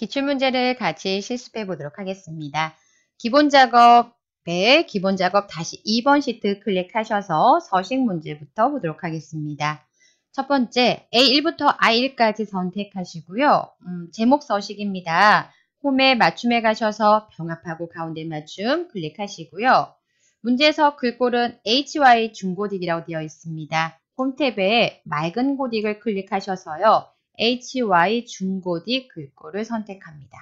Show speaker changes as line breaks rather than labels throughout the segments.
기출문제를 같이 실습해 보도록 하겠습니다. 기본 작업에 네, 기본 작업 다시 2번 시트 클릭하셔서 서식 문제부터 보도록 하겠습니다. 첫 번째 A1부터 I1까지 선택하시고요. 음, 제목 서식입니다. 홈에 맞춤에 가셔서 병합하고 가운데 맞춤 클릭하시고요. 문제에서 글꼴은 HY 중고딕이라고 되어 있습니다. 홈 탭에 맑은 고딕을 클릭하셔서요. HY 중고딕 글꼴을 선택합니다.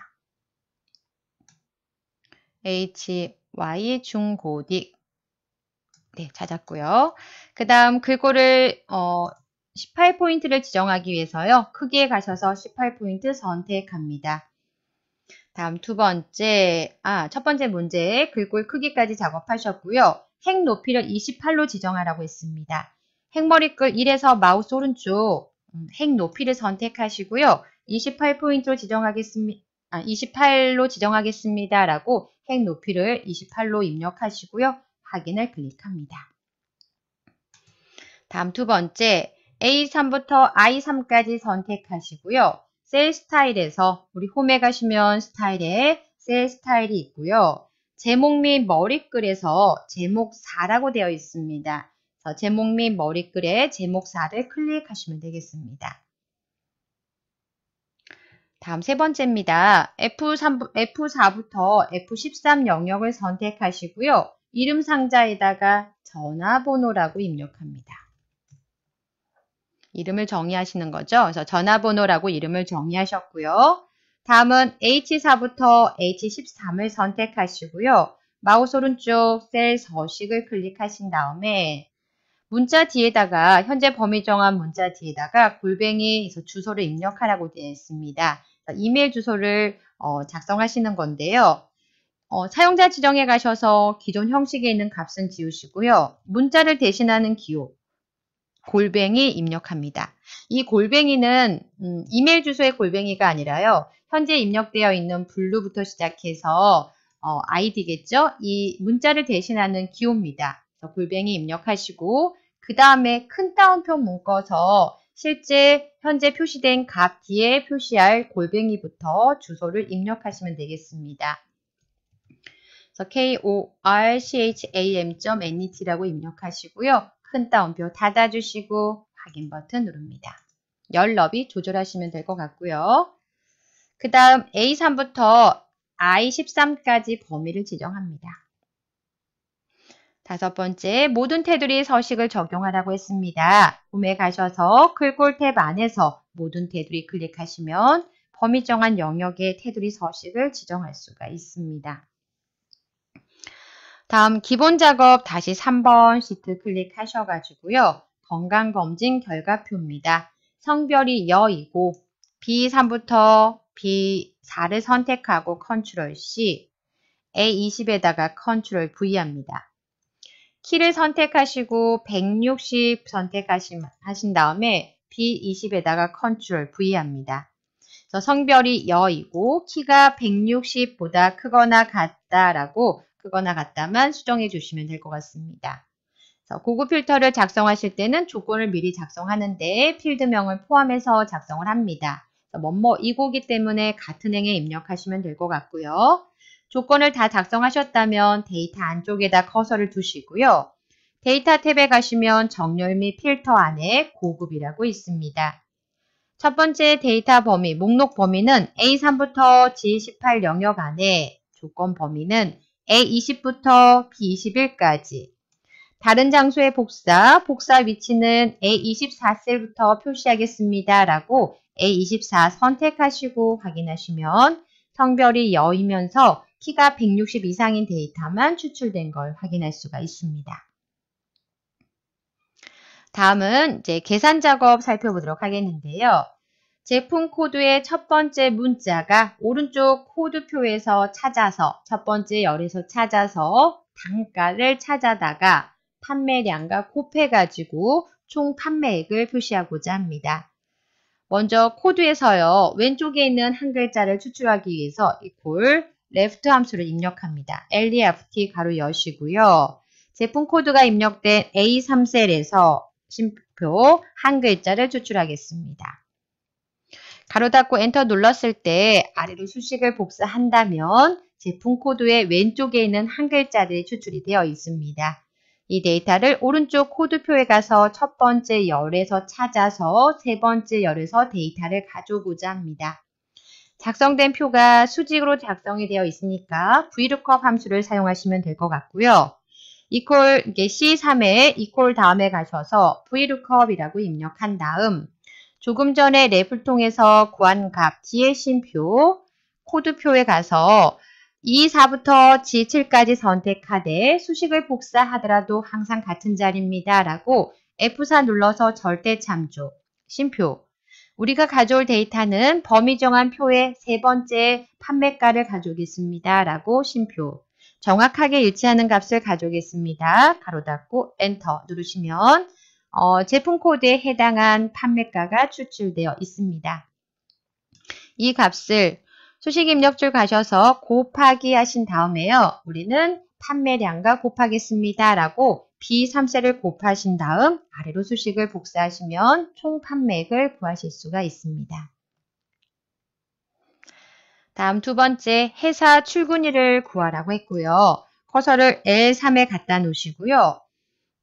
HY 중고딕 네, 찾았고요. 그 다음 글꼴을 어, 18포인트를 지정하기 위해서요. 크기에 가셔서 18포인트 선택합니다. 다음 두 번째, 아, 첫 번째 문제 글꼴 크기까지 작업하셨고요. 핵 높이를 28로 지정하라고 했습니다. 핵머리글 1에서 마우스 오른쪽 핵 높이를 선택하시고요. 28포인트로 지정하겠습니다. 아, 28로 지정하겠습니다. 라고 핵 높이를 28로 입력하시고요. 확인을 클릭합니다. 다음 두 번째 A3부터 I3까지 선택하시고요. 셀 스타일에서 우리 홈에 가시면 스타일에 셀 스타일이 있고요. 제목 및 머리글에서 제목 4라고 되어 있습니다. 제목 및 머리글에 제목사를 클릭하시면 되겠습니다. 다음 세 번째입니다. F3, F4부터 F13 영역을 선택하시고요. 이름 상자에다가 전화번호라고 입력합니다. 이름을 정의하시는 거죠. 그래서 전화번호라고 이름을 정의하셨고요. 다음은 H4부터 H13을 선택하시고요. 마우스 오른쪽 셀 서식을 클릭하신 다음에 문자 뒤에다가 현재 범위 정한 문자 뒤에다가 골뱅이에서 주소를 입력하라고 되어 있습니다. 이메일 주소를 어, 작성하시는 건데요. 어, 사용자 지정에 가셔서 기존 형식에 있는 값은 지우시고요. 문자를 대신하는 기호, 골뱅이 입력합니다. 이 골뱅이는 음, 이메일 주소의 골뱅이가 아니라요. 현재 입력되어 있는 블루부터 시작해서 어, 아이디겠죠? 이 문자를 대신하는 기호입니다. 그래서 골뱅이 입력하시고 그 다음에 큰 따옴표 묶어서 실제 현재 표시된 값 뒤에 표시할 골뱅이부터 주소를 입력하시면 되겠습니다. korcham.net라고 입력하시고요. 큰 따옴표 닫아주시고 확인 버튼 누릅니다. 열 너비 조절하시면 될 것 같고요. 그 다음 A3부터 I13까지 범위를 지정합니다. 다섯 번째, 모든 테두리 서식을 적용하라고 했습니다. 홈에 가셔서 글꼴 탭 안에서 모든 테두리 클릭하시면 범위 정한 영역의 테두리 서식을 지정할 수가 있습니다. 다음 기본 작업 다시 3번 시트 클릭하셔가지고요. 건강검진 결과표입니다. 성별이 여이고 B3부터 B4를 선택하고 컨트롤 C, A20에다가 컨트롤 V 합니다. 키를 선택하시고 160 선택하신 다음에 B20에다가 컨트롤 V 합니다. 그래서 성별이 여이고 키가 160보다 크거나 같다라고 크거나 같다만 수정해 주시면 될 것 같습니다. 고급 필터를 작성하실 때는 조건을 미리 작성하는데 필드명을 포함해서 작성을 합니다. 뭐뭐 이고기 때문에 같은 행에 입력하시면 될 것 같고요. 조건을 다 작성하셨다면 데이터 안쪽에다 커서를 두시고요. 데이터 탭에 가시면 정렬 및 필터 안에 고급이라고 있습니다. 첫 번째 데이터 범위, 목록 범위는 A3부터 G18 영역 안에 조건 범위는 A20부터 B21까지 다른 장소의 복사, 복사 위치는 A24셀부터 표시하겠습니다. 라고 A24 선택하시고 확인하시면 성별이 여이면서 키가 160 이상인 데이터만 추출된 걸 확인할 수가 있습니다. 다음은 이제 계산 작업 살펴보도록 하겠는데요. 제품 코드의 첫 번째 문자가 오른쪽 코드표에서 찾아서 첫 번째 열에서 찾아서 단가를 찾아다가 판매량과 곱해가지고 총 판매액을 표시하고자 합니다. 먼저 코드에서요. 왼쪽에 있는 한 글자를 추출하기 위해서 이골 left 함수를 입력합니다. left 가로 여시고요. 제품 코드가 입력된 A3셀에서 심표 한 글자를 추출하겠습니다. 가로 닫고 엔터 눌렀을 때 아래로 수식을 복사한다면 제품 코드의 왼쪽에 있는 한 글자들이 추출이 되어 있습니다. 이 데이터를 오른쪽 코드표에 가서 첫 번째 열에서 찾아서 세 번째 열에서 데이터를 가져오고자 합니다. 작성된 표가 수직으로 작성이 되어 있으니까 vlookup 함수를 사용하시면 될 것 같고요. equal 이게 C3에 equal 다음에 가셔서 vlookup이라고 입력한 다음 조금 전에 랩을 통해서 구한 값 뒤에 신표 코드표에 가서 E4부터 G7까지 선택하되 수식을 복사하더라도 항상 같은 자리입니다. 라고 F4 눌러서 절대 참조, 심표, 우리가 가져올 데이터는 범위 정한 표의 세 번째 판매가를 가져오겠습니다. 라고 심표. 정확하게 일치하는 값을 가져오겠습니다. 가로 닫고 엔터 누르시면 어, 제품 코드에 해당한 판매가가 추출되어 있습니다. 이 값을 수식 입력줄 가셔서 곱하기 하신 다음에요. 우리는 판매량과 곱하겠습니다. 라고 B 3세를 곱하신 다음 아래로 수식을 복사하시면 총 판매액을 구하실 수가 있습니다. 다음 두 번째 회사 출근일을 구하라고 했고요. 커서를 L3에 갖다 놓으시고요.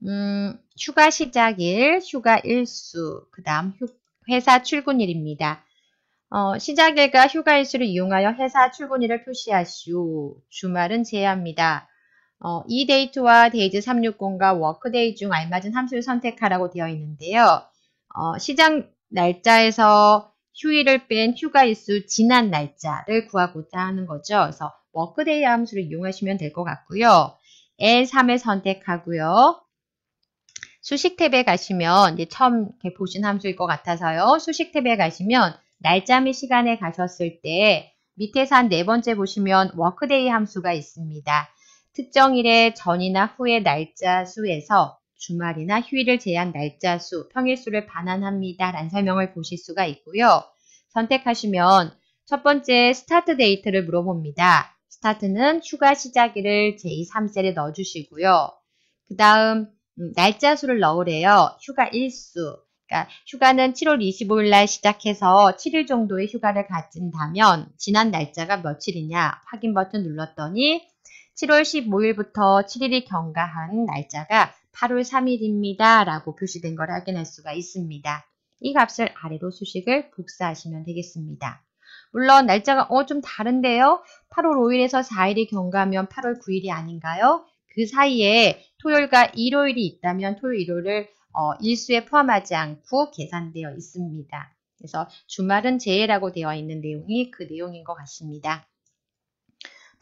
음, 휴가 시작일, 휴가 일수, 그 다음 회사 출근일입니다. 어, 시작일과 휴가 일수를 이용하여 회사 출근일을 표시하시오. 주말은 제외합니다. 어, 이 데이트와 데이즈 360과 워크데이 중 알맞은 함수를 선택하라고 되어 있는데요. 어, 시장 날짜에서 휴일을 뺀 휴가일수 지난 날짜를 구하고자 하는 거죠. 그래서 워크데이 함수를 이용하시면 될 것 같고요. L3을 선택하고요. 수식 탭에 가시면 이제 처음 보신 함수일 것 같아서요. 수식 탭에 가시면 날짜 및 시간에 가셨을 때 밑에서 한 네 번째 보시면 워크데이 함수가 있습니다. 특정일의 전이나 후의 날짜 수에서 주말이나 휴일을 제한 날짜 수, 평일수를 반환합니다. 라는 설명을 보실 수가 있고요. 선택하시면 첫 번째 스타트 데이트를 물어봅니다. 스타트는 휴가 시작일을 제2, 3셀에 넣어주시고요. 그 다음 음, 날짜 수를 넣으래요. 휴가 일수. 그러니까 휴가는 7월 25일 날 시작해서 7일 정도의 휴가를 가진다면 지난 날짜가 며칠이냐 확인 버튼 눌렀더니 7월 15일부터 7일이 경과한 날짜가 8월 3일입니다. 라고 표시된 걸 확인할 수가 있습니다. 이 값을 아래로 수식을 복사하시면 되겠습니다. 물론 날짜가 어 좀 다른데요? 8월 5일에서 4일이 경과하면 8월 9일이 아닌가요? 그 사이에 토요일과 일요일이 있다면 토요일, 일요일을 어, 일수에 포함하지 않고 계산되어 있습니다. 그래서 주말은 제외라고 되어 있는 내용이 그 내용인 것 같습니다.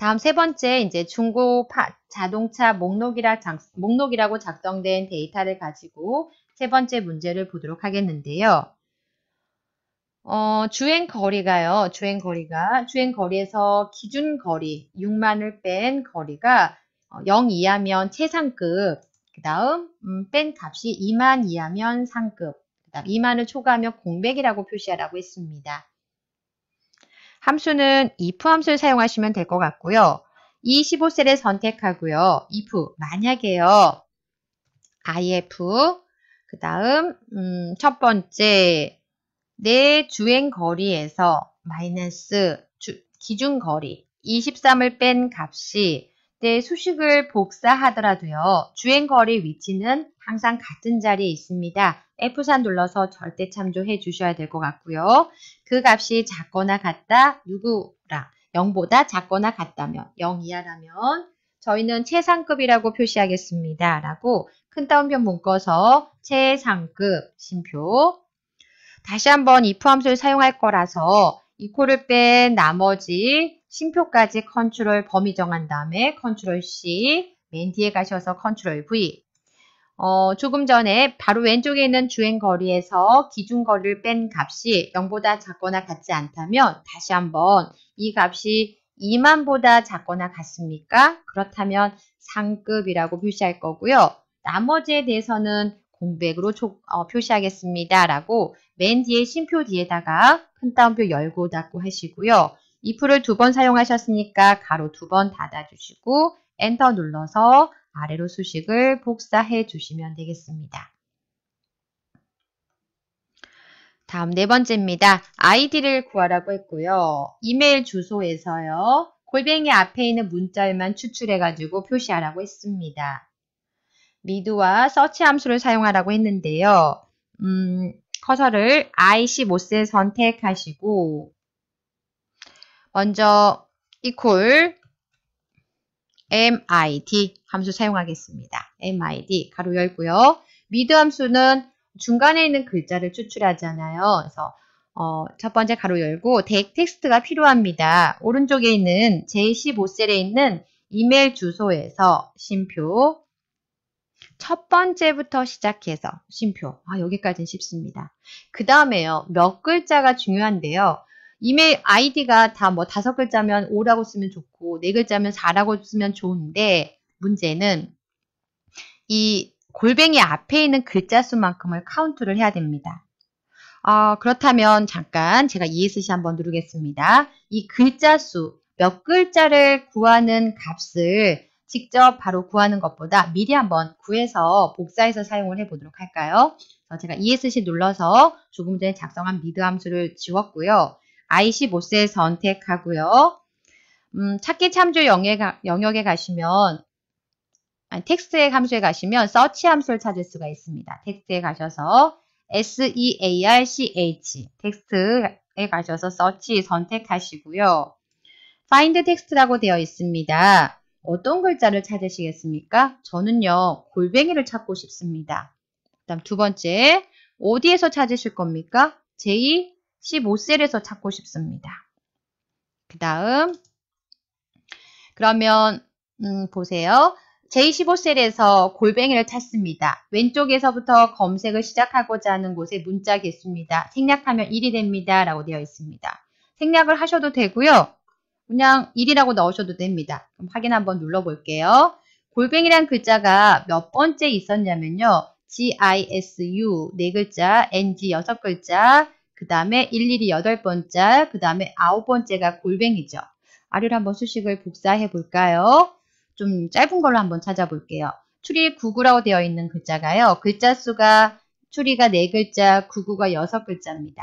다음 세 번째 이제 중고 파, 자동차 목록이라 장, 목록이라고 작성된 데이터를 가지고 세 번째 문제를 보도록 하겠는데요. 어, 주행 거리가요. 주행 거리가 주행 거리에서 기준 거리 6만을 뺀 거리가 0 어, 이하면 최상급. 그다음 음, 뺀 값이 2만 이하면 상급. 그다음 2만을 초과하면 공백이라고 표시하라고 했습니다. 함수는 if 함수를 사용하시면 될 것 같고요. 이 15셀을 선택하고요. if 만약에요. if 그 다음 음, 첫 번째 내 주행 거리에서 마이너스 기준 거리 23을 뺀 값이 내 수식을 복사하더라도요. 주행 거리 위치는 항상 같은 자리에 있습니다. f 3 눌러서 절대 참조해 주셔야 될 것 같고요. 그 값이 작거나 같다 누구라 0보다 작거나 같다면 0 이하라면 저희는 최상급이라고 표시하겠습니다. 라고 큰 따옴표 묶어서 최상급 심표 다시 한번 if 함수를 사용할 거라서 이코를 뺀 나머지 심표까지 컨트롤 범위 정한 다음에 컨트롤 C 맨 뒤에 가셔서 컨트롤 V 어, 조금 전에 바로 왼쪽에 있는 주행 거리에서 기준 거리를 뺀 값이 0보다 작거나 같지 않다면 다시 한번 이 값이 2만보다 작거나 같습니까? 그렇다면 상급이라고 표시할 거고요. 나머지에 대해서는 공백으로 초, 어, 표시하겠습니다. 라고 맨 뒤에 심표 뒤에다가 큰 따옴표 열고 닫고 하시고요. if를 두 번 사용하셨으니까 가로 두 번 닫아주시고 엔터 눌러서 아래로 수식을 복사해 주시면 되겠습니다. 다음 네 번째입니다. 아이디를 구하라고 했고요. 이메일 주소에서요. 골뱅이 앞에 있는 문자열만 추출해가지고 표시하라고 했습니다. 미드와 서치 함수를 사용하라고 했는데요. 음, 커서를 i15셀 선택하시고 먼저 equal MID 함수 사용하겠습니다. MID 가로 열고요. 미드 함수는 중간에 있는 글자를 추출하잖아요. 그래서 어, 첫 번째 가로 열고 덱 텍스트가 필요합니다. 오른쪽에 있는 제15셀에 있는 이메일 주소에서 심표 첫 번째부터 시작해서 심표 아 여기까지는 쉽습니다. 그 다음에요. 몇 글자가 중요한데요. 이메일 아이디가 다 뭐 다섯 글자면 5라고 쓰면 좋고 네 글자면 4라고 쓰면 좋은데 문제는 이 골뱅이 앞에 있는 글자 수만큼을 카운트를 해야 됩니다. 어, 그렇다면 잠깐 제가 ESC 한번 누르겠습니다. 이 글자 수, 몇 글자를 구하는 값을 직접 바로 구하는 것보다 미리 한번 구해서 복사해서 사용을 해보도록 할까요? 제가 ESC 눌러서 조금 전에 작성한 미드 함수를 지웠고요. i 1 5세 선택하고요. 음, 찾기 참조 영역에, 가, 영역에 가시면 아니, 텍스트의 함수에 가시면 서치 함수를 찾을 수가 있습니다. 텍스트에 가셔서 SEARCH 텍스트에 가셔서 서치 선택하시고요. find 텍스트라고 되어 있습니다. 어떤 글자를 찾으시겠습니까? 저는요. 골뱅이를 찾고 싶습니다. 그 다음 두 번째 어디에서 찾으실 겁니까? J 15셀에서 찾고 싶습니다. 그 다음 그러면 음, 보세요. J15셀에서 골뱅이를 찾습니다. 왼쪽에서부터 검색을 시작하고자 하는 곳에 문자 개수입니다. 생략하면 1이 됩니다. 라고 되어 있습니다. 생략을 하셔도 되고요. 그냥 1이라고 넣으셔도 됩니다. 그럼 확인 한번 눌러볼게요. 골뱅이란 글자가 몇 번째 있었냐면요. GISU 4글자, NG 6글자, 그 다음에 일일이 여덟 번째, 그 다음에 아홉 번째가 골뱅이죠. 아래로 한번 수식을 복사해 볼까요? 좀 짧은 걸로 한번 찾아볼게요. 추리 99라고 되어 있는 글자가요. 글자 수가 추리가 4글자, 99가 6글자입니다.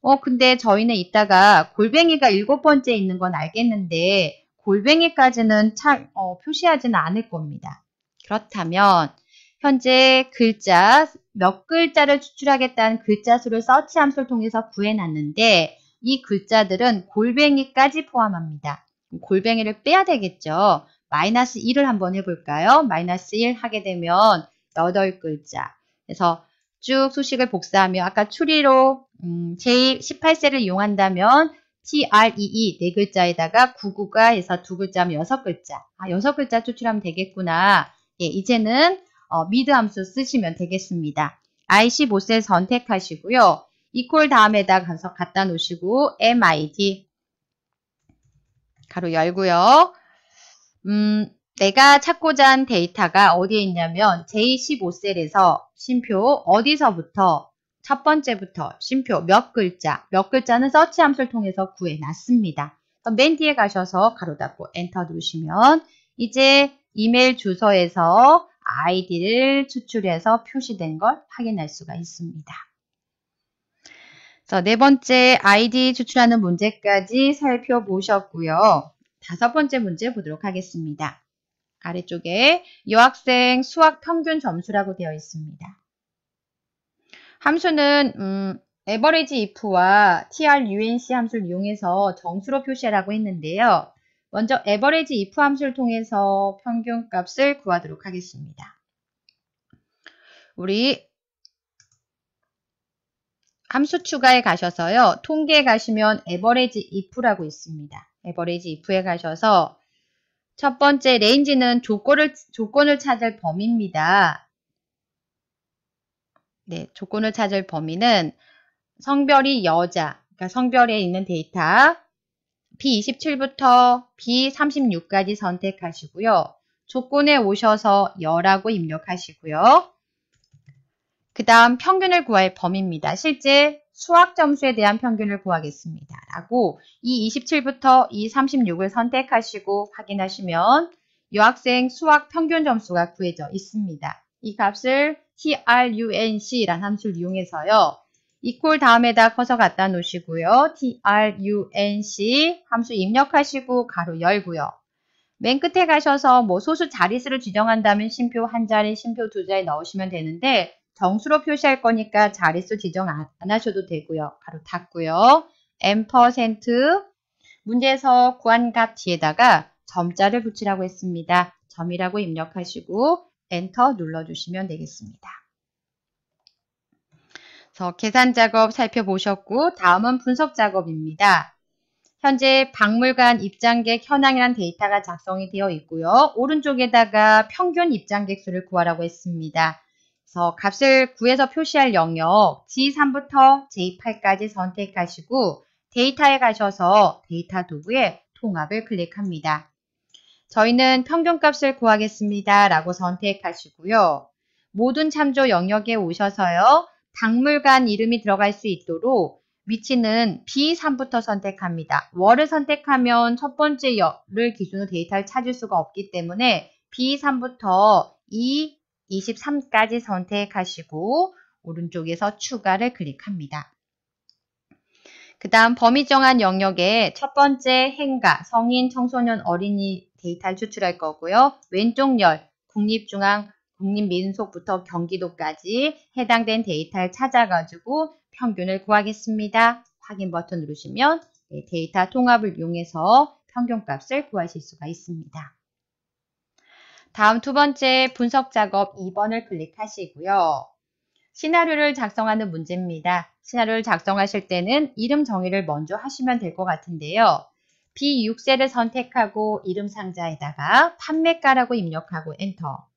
어, 근데 저희는 이따가 골뱅이가 7 번째 있는 건 알겠는데 골뱅이까지는 차, 어, 표시하지는 않을 겁니다. 그렇다면 현재 글자 몇 글자를 추출하겠다는 글자 수를 서치 함수를 통해서 구해놨는데 이 글자들은 골뱅이까지 포함합니다. 골뱅이를 빼야 되겠죠. 마이너스 1을 한번 해볼까요? 마이너스 1 하게 되면 8글자. 그래서 쭉 수식을 복사하며 아까 추리로 음, 제18세를 이용한다면 TREE e 네 글자에다가 99가 해서 두 글자면 여섯 글자. 아, 여섯 글자 추출하면 되겠구나. 예, 이제는 어, 미드 함수 쓰시면 되겠습니다. i 1 5셀 선택하시고요. 이퀄 다음에다 가서 갖다 놓으시고 MID 가로 열고요. 음, 내가 찾고자 한 데이터가 어디에 있냐면 J15셀에서 심표 어디서부터 첫 번째부터 심표 몇 글자 몇 글자는 서치 함수를 통해서 구해놨습니다. 맨 뒤에 가셔서 가로 닫고 엔터 누르시면 이제 이메일 주소에서 아이디를 추출해서 표시된 걸 확인할 수가 있습니다. 그래서 네 번째 아이디 추출하는 문제까지 살펴보셨고요. 다섯 번째 문제 보도록 하겠습니다. 아래쪽에 여학생 수학 평균 점수라고 되어 있습니다. 함수는 음, average if와 trunc 함수를 이용해서 정수로 표시하라고 했는데요. 먼저 에버리지 if 함수를 통해서 평균값을 구하도록 하겠습니다. 우리 함수 추가에 가셔서요. 통계에 가시면 에버리지 if라고 있습니다. 에버리지 if에 가셔서 첫 번째 레인지는 조건을, 조건을 찾을 범위입니다. 네, 조건을 찾을 범위는 성별이 여자, 그러니까 성별에 있는 데이터, B27부터 B36까지 선택하시고요. 조건에 오셔서 여라고 입력하시고요. 그 다음 평균을 구할 범위입니다. 실제 수학 점수에 대한 평균을 구하겠습니다. 라고 이 27부터 이 36을 선택하시고 확인하시면 여학생 수학 평균 점수가 구해져 있습니다. 이 값을 trunc라는 함수를 이용해서요. equal 다음에다 커서 갖다 놓으시고요. trunc 함수 입력하시고 가로 열고요. 맨 끝에 가셔서 뭐 소수 자릿수를 지정한다면 심표 한 자리, 심표 두 자리 넣으시면 되는데 정수로 표시할 거니까 자릿수 지정 안, 안 하셔도 되고요. 가로 닫고요. m 문제에서 구한값 뒤에다가 점자를 붙이라고 했습니다. 점이라고 입력하시고 엔터 눌러주시면 되겠습니다. 그래서 계산 작업 살펴보셨고 다음은 분석 작업입니다. 현재 박물관 입장객 현황이란 데이터가 작성이 되어 있고요. 오른쪽에다가 평균 입장객 수를 구하라고 했습니다. 그래서 값을 구해서 표시할 영역 G3부터 J8까지 선택하시고 데이터에 가셔서 데이터 도구에 통합을 클릭합니다. 저희는 평균값을 구하겠습니다. 라고 선택하시고요. 모든 참조 영역에 오셔서요. 박물관 이름이 들어갈 수 있도록 위치는 B3부터 선택합니다. 월을 선택하면 첫 번째 열을 기준으로 데이터를 찾을 수가 없기 때문에 B3부터 E23까지 선택하시고 오른쪽에서 추가를 클릭합니다. 그 다음 범위 정한 영역에 첫 번째 행가, 성인, 청소년, 어린이 데이터를 추출할 거고요. 왼쪽 열, 국립중앙 국립민속부터 경기도까지 해당된 데이터를 찾아가지고 평균을 구하겠습니다. 확인 버튼 누르시면 네, 데이터 통합을 이용해서 평균값을 구하실 수가 있습니다. 다음 두 번째 분석 작업 2번을 클릭하시고요. 시나리오를 작성하는 문제입니다. 시나리오를 작성하실 때는 이름 정의를 먼저 하시면 될 것 같은데요. b 6세를 선택하고 이름 상자에다가 판매가라고 입력하고 엔터.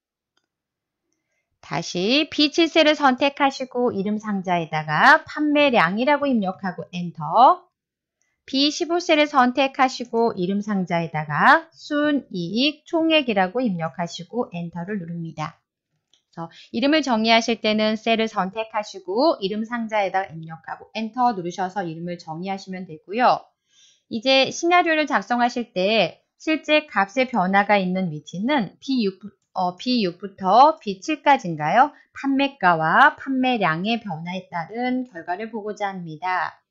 다시 B7셀을 선택하시고 이름 상자에다가 판매량이라고 입력하고 엔터 B15셀을 선택하시고 이름 상자에다가 순이익 총액이라고 입력하시고 엔터를 누릅니다. 그래서 이름을 정의하실 때는 셀을 선택하시고 이름 상자에다 입력하고 엔터 누르셔서 이름을 정의하시면 되고요. 이제 시나리오를 작성하실 때 실제 값의 변화가 있는 위치는 B6, 어, B6부터 B7까지인가요? 판매가와 판매량의 변화에 따른 결과를 보고자 합니다.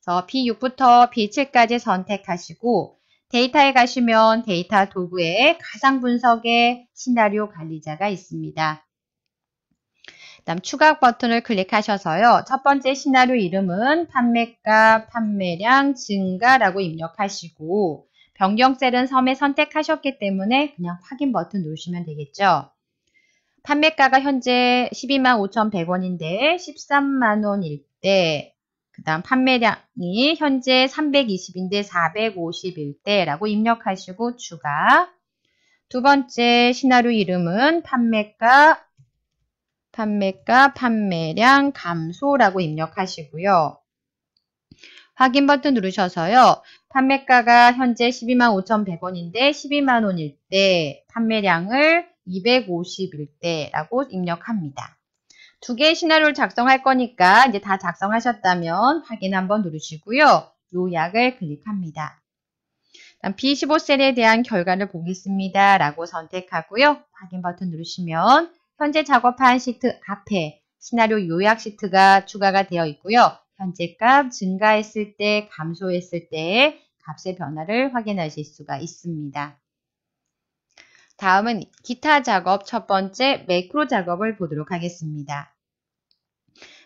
그래서 B6부터 B7까지 선택하시고 데이터에 가시면 데이터 도구에 가상 분석의 시나리오 관리자가 있습니다. 다음 추가 버튼을 클릭하셔서요. 첫 번째 시나리오 이름은 판매가, 판매량 증가라고 입력하시고 변경셀은 섬에 선택하셨기 때문에 그냥 확인 버튼 누르시면 되겠죠. 판매가가 현재 1 2 5,100원인데 13만원일 때, 그 다음 판매량이 현재 320인데 450일 때라고 입력하시고 추가. 두 번째 시나리오 이름은 판매가, 판매가, 판매량 감소라고 입력하시고요. 확인 버튼 누르셔서요. 판매가가 현재 12만 5,100원인데 12만 원일 때 판매량을 250일 때라고 입력합니다. 두 개의 시나리오를 작성할 거니까 이제 다 작성하셨다면 확인 한번 누르시고요. 요약을 클릭합니다. B15셀에 대한 결과를 보겠습니다. 라고 선택하고요. 확인 버튼 누르시면 현재 작업한 시트 앞에 시나리오 요약 시트가 추가가 되어 있고요. 현재값 증가했을 때 감소했을 때의 값의 변화를 확인하실 수가 있습니다. 다음은 기타 작업 첫 번째 매크로 작업을 보도록 하겠습니다.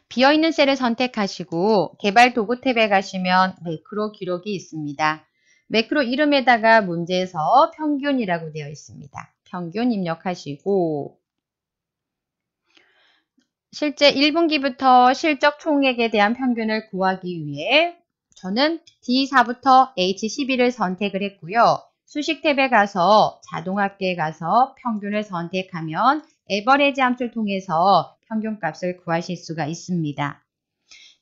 비어있는 셀을 선택하시고 개발 도구 탭에 가시면 매크로 기록이 있습니다. 매크로 이름에다가 문제에서 평균이라고 되어 있습니다. 평균 입력하시고 실제 1분기부터 실적 총액에 대한 평균을 구하기 위해 저는 D4부터 H12를 선택을 했고요. 수식 탭에 가서 자동합계에 가서 평균을 선택하면 에버레지 함수를 통해서 평균값을 구하실 수가 있습니다.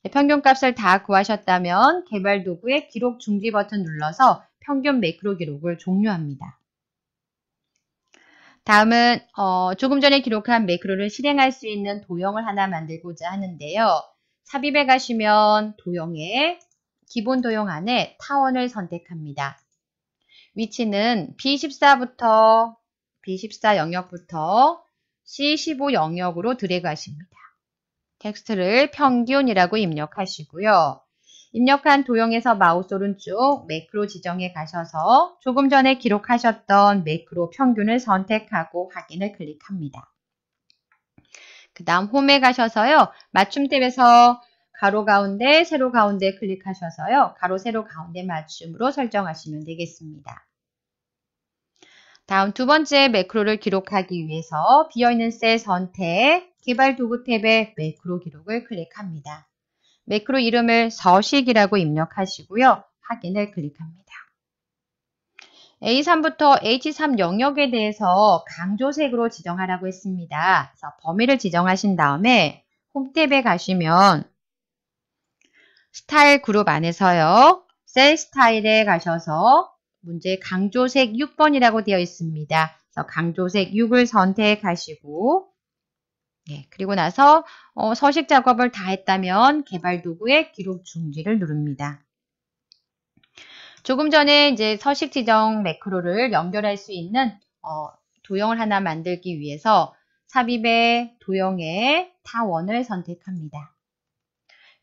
네, 평균값을 다 구하셨다면 개발 도구의 기록 중지 버튼 눌러서 평균 매크로 기록을 종료합니다. 다음은 어, 조금 전에 기록한 매크로를 실행할 수 있는 도형을 하나 만들고자 하는데요. 삽입에 가시면 도형에 기본 도형 안에 타원을 선택합니다. 위치는 B14부터 B14 영역부터 C15 영역으로 드래그 하십니다. 텍스트를 평균이라고 입력하시고요. 입력한 도형에서 마우스 오른쪽 매크로 지정에 가셔서 조금 전에 기록하셨던 매크로 평균을 선택하고 확인을 클릭합니다. 그 다음 홈에 가셔서요. 맞춤 탭에서 가로 가운데, 세로 가운데 클릭하셔서요. 가로, 세로 가운데 맞춤으로 설정하시면 되겠습니다. 다음 두 번째 매크로를 기록하기 위해서 비어있는 셀 선택, 개발 도구 탭에 매크로 기록을 클릭합니다. 매크로 이름을 서식이라고 입력하시고요. 확인을 클릭합니다. A3부터 H3 영역에 대해서 강조색으로 지정하라고 했습니다. 그래서 범위를 지정하신 다음에 홈탭에 가시면 스타일 그룹 안에서요. 셀 스타일에 가셔서 문제 강조색 6번이라고 되어 있습니다. 그래서 강조색 6을 선택하시고 네, 그리고 나서 어, 서식 작업을 다 했다면 개발 도구의 기록 중지를 누릅니다. 조금 전에 이제 서식 지정 매크로를 연결할 수 있는 어, 도형을 하나 만들기 위해서 삽입의 도형의 타원을 선택합니다.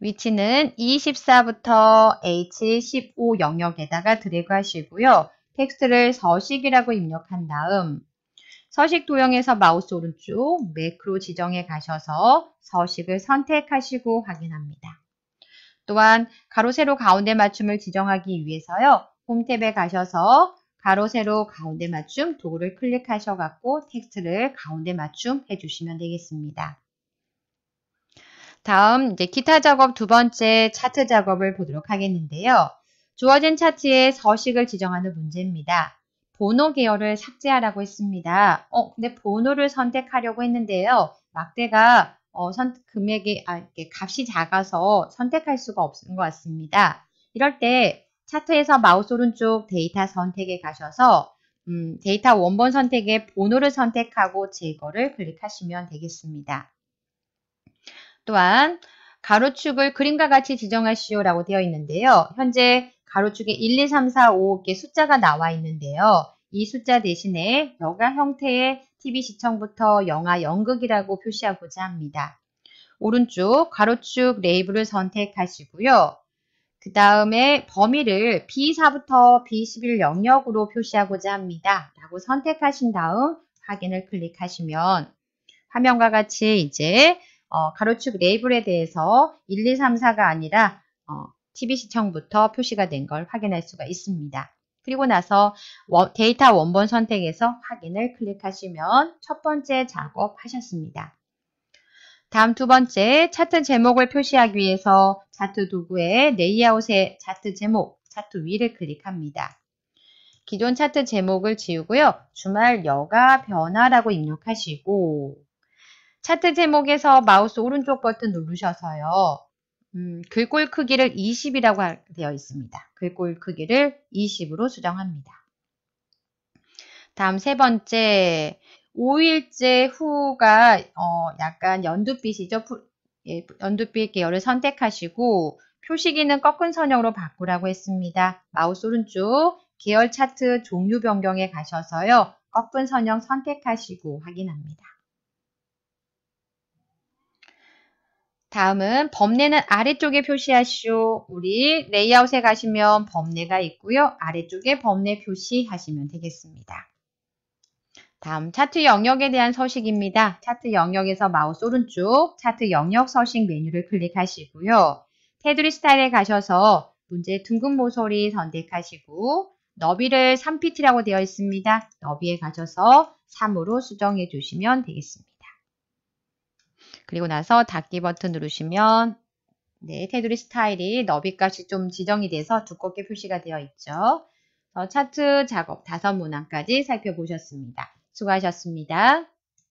위치는 E14부터 H15 영역에다가 드래그 하시고요. 텍스트를 서식이라고 입력한 다음 서식 도형에서 마우스 오른쪽 매크로 지정에 가셔서 서식을 선택하시고 확인합니다. 또한 가로 세로 가운데 맞춤을 지정하기 위해서요. 홈 탭에 가셔서 가로 세로 가운데 맞춤 도구를 클릭하셔 갖고 텍스트를 가운데 맞춤 해주시면 되겠습니다. 다음 이제 기타 작업 두 번째 차트 작업을 보도록 하겠는데요. 주어진 차트에 서식을 지정하는 문제입니다. 번호 계열을 삭제하라고 했습니다. 어, 근데 번호를 선택하려고 했는데요. 막대가 어, 선, 금액이 아, 값이 작아서 선택할 수가 없는 것 같습니다. 이럴 때 차트에서 마우스 오른쪽 데이터 선택에 가셔서 음, 데이터 원본 선택에 번호를 선택하고 제거를 클릭하시면 되겠습니다. 또한 가로축을 그림과 같이 지정하시오라고 되어 있는데요. 현재 가로축에 1, 2, 3, 4, 5 이렇게 숫자가 나와 있는데요. 이 숫자 대신에 여가 형태의 TV 시청부터 영화 연극이라고 표시하고자 합니다. 오른쪽 가로축 레이블을 선택하시고요. 그 다음에 범위를 B4부터 B11 영역으로 표시하고자 합니다. 라고 선택하신 다음 확인을 클릭하시면 화면과 같이 이제 어, 가로축 레이블에 대해서 1, 2, 3, 4가 아니라 어, TV 시청부터 표시가 된 걸 확인할 수가 있습니다. 그리고 나서 데이터 원본 선택에서 확인을 클릭하시면 첫 번째 작업 하셨습니다. 다음 두 번째 차트 제목을 표시하기 위해서 차트 도구의 레이아웃의 차트 제목, 차트 위를 클릭합니다. 기존 차트 제목을 지우고요. 주말 여가 변화라고 입력하시고 차트 제목에서 마우스 오른쪽 버튼 누르셔서요. 음, 글꼴 크기를 20이라고 되어 있습니다. 글꼴 크기를 20으로 수정합니다. 다음 세 번째, 5일째 후가 어, 약간 연두빛이죠. 예, 연두빛 계열을 선택하시고 표시기는 꺾은 선형으로 바꾸라고 했습니다. 마우스 오른쪽 계열 차트 종류 변경에 가셔서요. 꺾은 선형 선택하시고 확인합니다. 다음은 범례는 아래쪽에 표시하시오. 우리 레이아웃에 가시면 범례가 있고요. 아래쪽에 범례 표시하시면 되겠습니다. 다음 차트 영역에 대한 서식입니다. 차트 영역에서 마우스 오른쪽 차트 영역 서식 메뉴를 클릭하시고요. 테두리 스타일에 가셔서 문제 둥근 모서리 선택하시고 너비를 3피트라고 되어 있습니다. 너비에 가셔서 3으로 수정해 주시면 되겠습니다. 그리고 나서 닫기 버튼 누르시면 네, 테두리 스타일이 너비까지좀 지정이 돼서 두껍게 표시가 되어 있죠. 어, 차트 작업 다섯 문항까지 살펴보셨습니다. 수고하셨습니다.